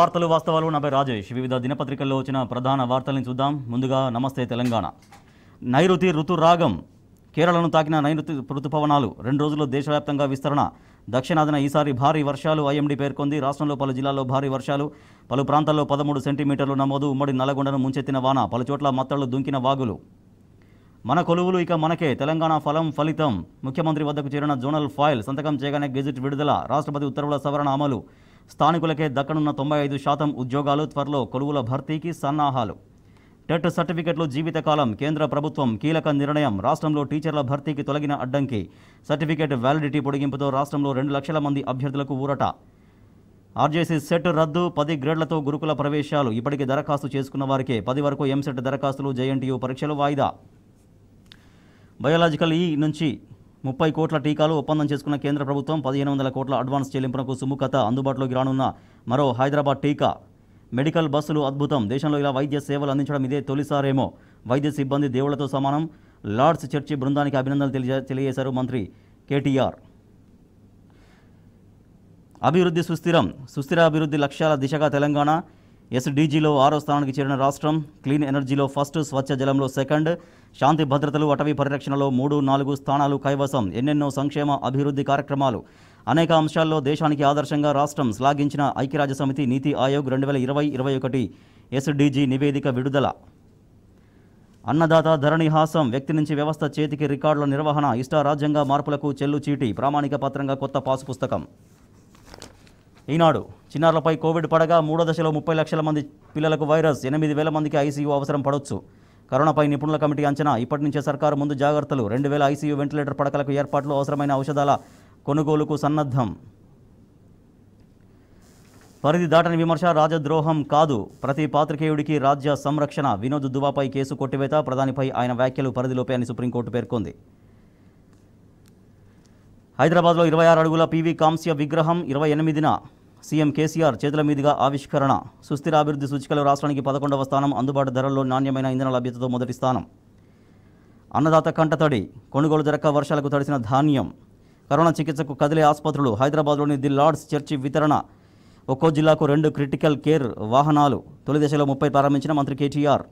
వార్తలు వాస్తవాలు నాపై రాజేష్ వివిధ దినపత్రికల్లో వచ్చిన ప్రధాన వార్తలను చూద్దాం ముందుగా నమస్తే తెలంగాణ నైరుతి ఋతురాగం కేరళను తాకిన నైరుతి ఋతుపవనాలు రెండు రోజుల్లో దేశవ్యాప్తంగా విస్తరణ దక్షిణాదిన ఈసారి భారీ వర్షాలు ఐఎండీ పేర్కొంది రాష్ట్రంలో పలు జిల్లాల్లో భారీ వర్షాలు పలు ప్రాంతాల్లో పదమూడు సెంటీమీటర్లు నమోదు ఉమ్మడి నల్లగొండను ముంచెత్తిన వాన పలుచోట్ల మత్తళ్లు దుంకిన వాగులు మన కొలువులు ఇక మనకే తెలంగాణ ఫలం ఫలితం ముఖ్యమంత్రి వద్దకు చేరిన జోనల్ ఫైల్ సంతకం చేయగానే గెజిట్ విడుదల రాష్ట్రపతి ఉత్తర్వుల సవరణ అమలు స్థానికులకే దక్కనున్న తొంభై ఐదు శాతం ఉద్యోగాలు త్వరలో కొలువుల భర్తీకి సన్నాహాలు టెట్ సర్టిఫికెట్లు జీవితకాలం కేంద్ర ప్రభుత్వం కీలక నిర్ణయం రాష్ట్రంలో టీచర్ల భర్తీకి తొలగిన అడ్డంకి సర్టిఫికెట్ వ్యాలిడిటీ పొడిగింపుతో రాష్ట్రంలో రెండు లక్షల మంది అభ్యర్థులకు ఊరట ఆర్జేసీ సెట్ రద్దు పది గ్రేడ్లతో గురుకుల ప్రవేశాలు ఇప్పటికే దరఖాస్తు చేసుకున్న వారికే పది వరకు ఎంసెట్ దరఖాస్తులు జేఎన్టీయు పరీక్షలు వాయిదా బయోలాజికల్ ఈ నుంచి ముప్పై కోట్ల టీకాలు ఒప్పందం చేసుకున్న కేంద్ర ప్రభుత్వం పదిహేను వందల కోట్ల అడ్వాన్స్ చెల్లింపునకు సుముఖత అందుబాటులోకి రానున్న మరో హైదరాబాద్ టీకా మెడికల్ బస్సులు అద్భుతం దేశంలో ఇలా వైద్య సేవలు అందించడం ఇదే తొలిసారేమో వైద్య సిబ్బంది దేవుళ్లతో సమానం లార్డ్స్ చర్చి బృందానికి అభినందనలు తెలియ తెలియజేశారు మంత్రి కేటీఆర్ అభివృద్ధి సుస్థిరం సుస్థిర అభివృద్ధి లక్ష్యాల దిశగా తెలంగాణ ఎస్డీజీలో ఆరో స్థానానికి చేరిన రాష్ట్రం క్లీన్ ఎనర్జీలో ఫస్ట్ స్వచ్ఛ జలంలో సెకండ్ శాంతి భద్రతలు అటవీ పరిరక్షణలో మూడు నాలుగు స్థానాలు కైవసం ఎన్నెన్నో సంక్షేమ అభివృద్ధి కార్యక్రమాలు అనేక అంశాల్లో దేశానికి ఆదర్శంగా రాష్ట్రం శ్లాఘించిన ఐక్యరాజ్య సమితి నీతి ఆయోగ్ రెండు వేల ఇరవై ఇరవై ఒకటి ఎస్డీజీ నివేదిక విడుదల అన్నదాత ధరణి హాసం వ్యక్తి నుంచి వ్యవస్థ చేతికి రికార్డుల నిర్వహణ ఇష్టారాజ్యంగా మార్పులకు చెల్లు చీటి ప్రామాణిక పత్రంగా కొత్త పాసు పుస్తకం ఈనాడు చిన్నారులపై కోవిడ్ పడగా మూడో దశలో ముప్పై లక్షల మంది పిల్లలకు వైరస్ ఎనిమిది వేల మందికి ఐసీయూ అవసరం పడవచ్చు కరోనాపై నిపుణుల కమిటీ అంచనా ఇప్పటి నుంచే సర్కారు ముందు జాగ్రత్తలు రెండు వేల ఐసీయూ వెంటిలేటర్ పడకలకు ఏర్పాట్లు అవసరమైన ఔషధాల కొనుగోలుకు సన్నద్ధం పరిధి దాటని విమర్శ రాజద్రోహం కాదు ప్రతి పాత్రికేయుడికి రాజ్య సంరక్షణ వినోద్ దువాపై కేసు కొట్టివేత ప్రధానిపై ఆయన వ్యాఖ్యలు పరిధిలోపే అని సుప్రీంకోర్టు పేర్కొంది హైదరాబాద్లో ఇరవై ఆరు అడుగుల పీవీ కాంస్య విగ్రహం ఇరవై ఎనిమిదిన సీఎం కేసీఆర్ చేతుల మీదుగా ఆవిష్కరణ సుస్థిర అభివృద్ధి సూచికలు రాష్ట్రానికి పదకొండవ స్థానం అందుబాటు ధరల్లో నాణ్యమైన ఇంధన లభ్యతతో మొదటి స్థానం అన్నదాత కంటతడి కొనుగోలు జరక వర్షాలకు తడిసిన ధాన్యం కరోనా చికిత్సకు కదిలే ఆసుపత్రులు హైదరాబాద్లోని ది లార్డ్స్ చర్చి వితరణ ఒక్కో జిల్లాకు రెండు క్రిటికల్ కేర్ వాహనాలు తొలి దశలో ముప్పై ప్రారంభించిన మంత్రి కేటీఆర్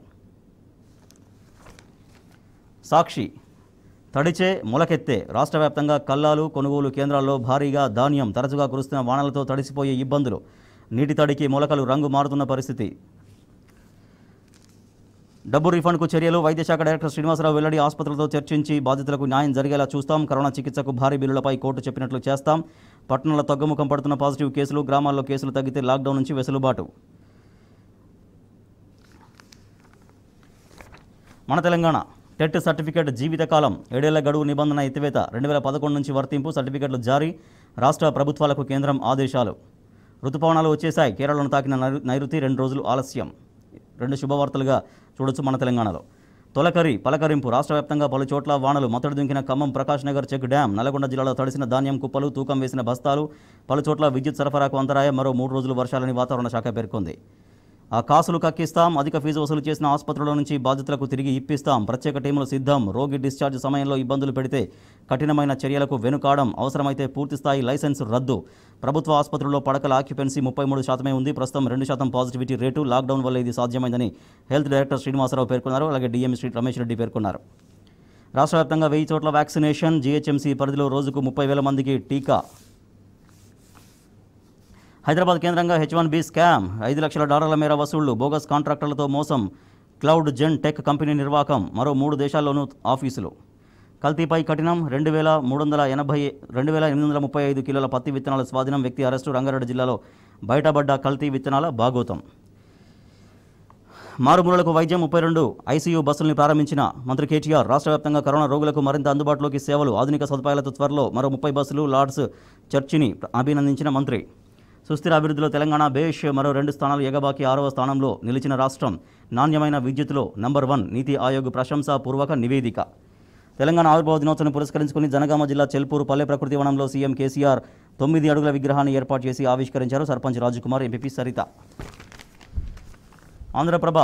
సాక్షి తడిచే మొలకెత్తే రాష్ట్ర వ్యాప్తంగా కల్లాలు కొనుగోలు కేంద్రాల్లో భారీగా ధాన్యం తరచుగా కురుస్తున్న వానలతో తడిసిపోయే ఇబ్బందులు నీటి తడికి మొలకలు రంగు మారుతున్న పరిస్థితి డబ్బు రిఫండ్కు చర్యలు వైద్యశాఖ డైరెక్టర్ శ్రీనివాసరావు వెల్లడి ఆసుపత్రులతో చర్చించి బాధితులకు న్యాయం జరిగేలా చూస్తాం కరోనా చికిత్సకు భారీ బిల్లులపై కోర్టు చెప్పినట్లు చేస్తాం పట్టణాల తగ్గుముఖం పడుతున్న పాజిటివ్ కేసులు గ్రామాల్లో కేసులు తగ్గితే లాక్డౌన్ నుంచి వెసులుబాటు మన తెలంగాణ టెట్ సర్టిఫికేట్ జీవితకాలం ఏడేళ్ల గడువు నిబంధన ఎత్తివేత రెండు వేల పదకొండు నుంచి వర్తింపు సర్టిఫికేట్లు జారీ రాష్ట్ర ప్రభుత్వాలకు కేంద్రం ఆదేశాలు రుతుపవనాలు వచ్చేశాయి కేరళను తాకిన నైరుతి రెండు రోజులు ఆలస్యం రెండు శుభవార్తలుగా చూడొచ్చు మన తెలంగాణలో తొలకరి పలకరింపు రాష్ట్ర వ్యాప్తంగా పలు చోట్ల వానలు మొత్తడి దుంకిన ఖమ్మం ప్రకాష్ నగర్ చెక్ డ్యాం నల్గొండ జిల్లాలో తడిసిన ధాన్యం కుప్పలు తూకం వేసిన బస్తాలు పలు చోట్ల విద్యుత్ సరఫరాకు అంతరాయం మరో మూడు రోజులు వర్షాలని వాతావరణ శాఖ పేర్కొంది ఆ కాసులు కక్కిస్తాం అధిక ఫీజు వసూలు చేసిన ఆసుపత్రుల నుంచి బాధితులకు తిరిగి ఇప్పిస్తాం ప్రత్యేక టీములు సిద్ధం రోగి డిశ్చార్జ్ సమయంలో ఇబ్బందులు పెడితే కఠినమైన చర్యలకు వెనుకాడం అవసరమైతే పూర్తిస్థాయి లైసెన్స్ రద్దు ప్రభుత్వ ఆసుపత్రుల్లో పడకల ఆక్యుపెన్సీ ముప్పై మూడు శాతమే ఉంది ప్రస్తుతం రెండు శాతం పాజిటివిటీ రేటు లాక్డౌన్ వల్ల ఇది సాధ్యమైందని హెల్త్ డైరెక్టర్ శ్రీనివాసరావు పేర్కొన్నారు అలాగే డిఎం శ్రీ రమేష్ రెడ్డి పేర్కొన్నారు రాష్ట్ర వ్యాప్తంగా వెయ్యి చోట్ల వ్యాక్సినేషన్ జీహెచ్ఎంసీ పరిధిలో రోజుకు ముప్పై వేల మందికి టీకా హైదరాబాద్ కేంద్రంగా హెచ్ వన్ బి స్కామ్ ఐదు లక్షల డాలర్ల మేర వసూళ్లు బోగస్ కాంట్రాక్టర్లతో మోసం క్లౌడ్ జెన్ టెక్ కంపెనీ నిర్వాహకం మరో మూడు దేశాల్లోనూ ఆఫీసులు కల్తీపై కఠినం రెండు వేల మూడు వందల ఎనభై రెండు వేల ఎనిమిది వందల ముప్పై ఐదు కిలోల పత్తి విత్తనాల స్వాధీనం వ్యక్తి అరెస్టు రంగారెడ్డి జిల్లాలో బయటపడ్డ కల్తీ విత్తనాల భాగోతం మారుమూలలకు వైద్యం ముప్పై రెండు ఐసీయూ బస్సుల్ని ప్రారంభించిన మంత్రి కేటీఆర్ రాష్ట్ర వ్యాప్తంగా కరోనా రోగులకు మరింత అందుబాటులోకి సేవలు ఆధునిక సదుపాయాలతో త్వరలో మరో ముప్పై బస్సులు లార్డ్స్ చర్చిని అభినందించిన మంత్రి సుస్థిర అభివృద్ధిలో తెలంగాణ బేష్ మరో రెండు స్థానాలు ఎగబాకి ఆరవ స్థానంలో నిలిచిన రాష్ట్రం నాణ్యమైన విద్యుత్లో నంబర్ వన్ నీతి ఆయోగ్ ప్రశంసాపూర్వక నివేదిక తెలంగాణ ఆవిర్భావ దినోత్సవం పురస్కరించుకుని జనగామ జిల్లా చెల్పూరు పల్లె ప్రకృతి వనంలో సీఎం కేసీఆర్ తొమ్మిది అడుగుల విగ్రహాన్ని ఏర్పాటు చేసి ఆవిష్కరించారు సర్పంచ్ రాజకుమార్ ఎంపీ సరిత ఆంధ్రప్రభ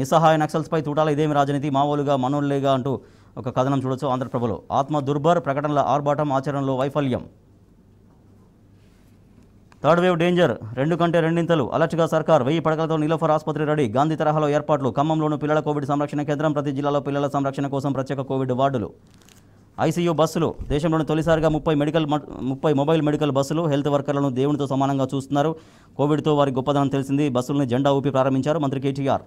నిస్సహాయ నక్సల్స్పై తూటాల ఇదేమి రాజనీతి మావోలుగా మనోళ్లేగా అంటూ ఒక కథనం చూడొచ్చు ఆంధ్రప్రభలో ఆత్మ దుర్భర్ ప్రకటనల ఆర్భాటం ఆచరణలో వైఫల్యం థర్డ్ వేవ్ డేంజర్ రెండు కంటే రెండింతలు అలర్ట్గా సర్కార్ వెయ్యి పడకలతో నిలఫర్ ఆసుపత్రి రెడీ గాంధీ తరహాలో ఏర్పాట్లు ఖమ్మంలోను పిల్లల కోవిడ్ సంరక్షణ కేంద్రం ప్రతి జిల్లాలో పిల్లల సంరక్షణ కోసం ప్రత్యేక కోవిడ్ వార్డులు ఐసీయూ బస్సులు దేశంలోని తొలిసారిగా ముప్పై మెడికల్ ముప్పై మొబైల్ మెడికల్ బస్సులు హెల్త్ వర్కర్లను దేవునితో సమానంగా చూస్తున్నారు కోవిడ్తో వారి గొప్పదనం తెలిసింది బస్సులను జెండా ఊపి ప్రారంభించారు మంత్రి కేటీఆర్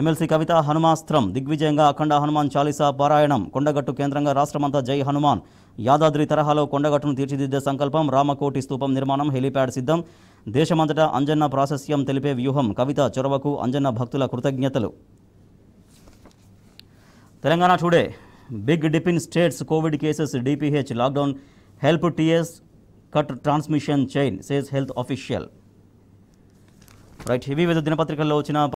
ఎమ్మెల్సీ కవిత హనుమాస్త్రం దిగ్విజయంగా అఖండ హనుమాన్ చాలీసా పారాయణం కొండగట్టు కేంద్రంగా రాష్ట్రమంతా జై హనుమాన్ యాదాద్రి తరహాలో కొండగట్టును తీర్చిదిద్దే సంకల్పం రామకోటి స్తూపం నిర్మాణం హెలీప్యాడ్ సిద్ధం దేశమంతటా అంజన్న ప్రాశస్యం తెలిపే వ్యూహం కవిత చొరవకు అంజన్న భక్తుల కృతజ్ఞతలు తెలంగాణ టుడే బిగ్ డిపిన్ states covid cases DPH lockdown help TS cut transmission chain says health official right ఇవి వివిధ దినపత్రికల్లో వచ్చిన